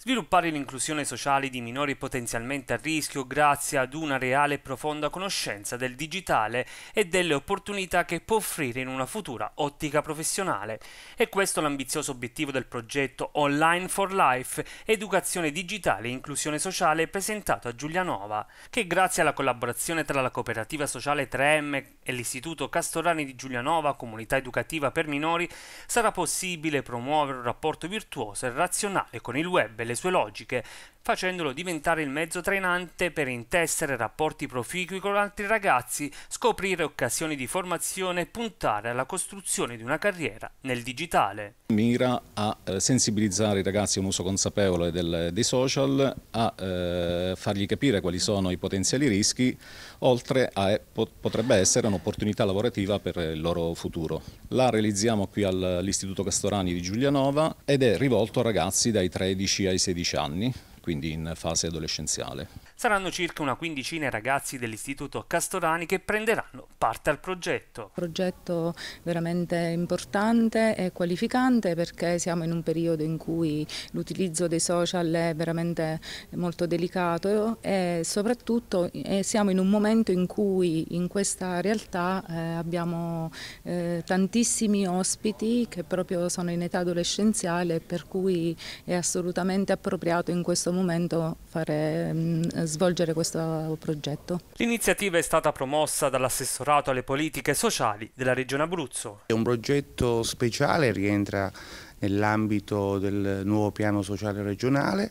Sviluppare l'inclusione sociale di minori potenzialmente a rischio grazie ad una reale e profonda conoscenza del digitale e delle opportunità che può offrire in una futura ottica professionale. E questo l'ambizioso obiettivo del progetto Online for Life, Educazione Digitale e Inclusione Sociale presentato a Giulianova, che grazie alla collaborazione tra la cooperativa sociale 3M e l'Istituto Castorani di Giulianova, comunità educativa per minori, sarà possibile promuovere un rapporto virtuoso e razionale con il web e le sue logiche, facendolo diventare il mezzo trainante per intessere rapporti proficui con altri ragazzi, scoprire occasioni di formazione e puntare alla costruzione di una carriera nel digitale. Mira a eh, sensibilizzare i ragazzi a un uso consapevole del, dei social, a eh, fargli capire quali sono i potenziali rischi, oltre a potrebbe essere un'opportunità lavorativa per il loro futuro. La realizziamo qui all'Istituto Castorani di Giulianova ed è rivolto a ragazzi dai 13 ai 16 anni, quindi in fase adolescenziale. Saranno circa una quindicina i ragazzi dell'Istituto Castorani che prenderanno parte al progetto. Progetto veramente importante e qualificante perché siamo in un periodo in cui l'utilizzo dei social è veramente molto delicato e soprattutto siamo in un momento in cui in questa realtà eh, abbiamo eh, tantissimi ospiti che proprio sono in età adolescenziale per cui è assolutamente appropriato in questo momento fare mm, svolgere questo progetto. L'iniziativa è stata promossa dall'assessorato alle politiche sociali della Regione Abruzzo. È un progetto speciale, rientra nell'ambito del nuovo piano sociale regionale.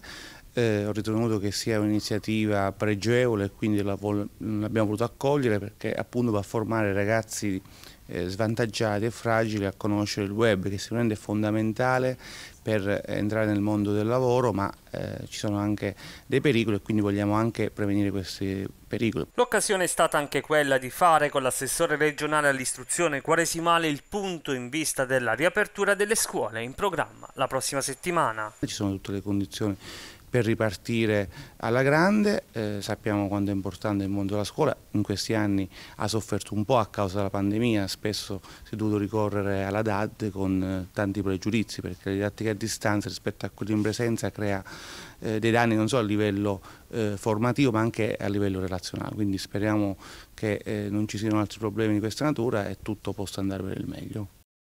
Eh, ho ritenuto che sia un'iniziativa pregevole e quindi l'abbiamo voluto accogliere perché appunto va a formare ragazzi eh, svantaggiati e fragili a conoscere il web che sicuramente è fondamentale per eh, entrare nel mondo del lavoro ma eh, ci sono anche dei pericoli e quindi vogliamo anche prevenire questi pericoli. L'occasione è stata anche quella di fare con l'assessore regionale all'istruzione quaresimale il punto in vista della riapertura delle scuole in programma la prossima settimana. Ci sono tutte le condizioni per ripartire alla grande. Eh, sappiamo quanto è importante il mondo della scuola, in questi anni ha sofferto un po' a causa della pandemia, spesso si è dovuto ricorrere alla DAD con eh, tanti pregiudizi, perché la didattica a distanza rispetto a quella in presenza crea eh, dei danni non solo a livello eh, formativo ma anche a livello relazionale, quindi speriamo che eh, non ci siano altri problemi di questa natura e tutto possa andare per il meglio.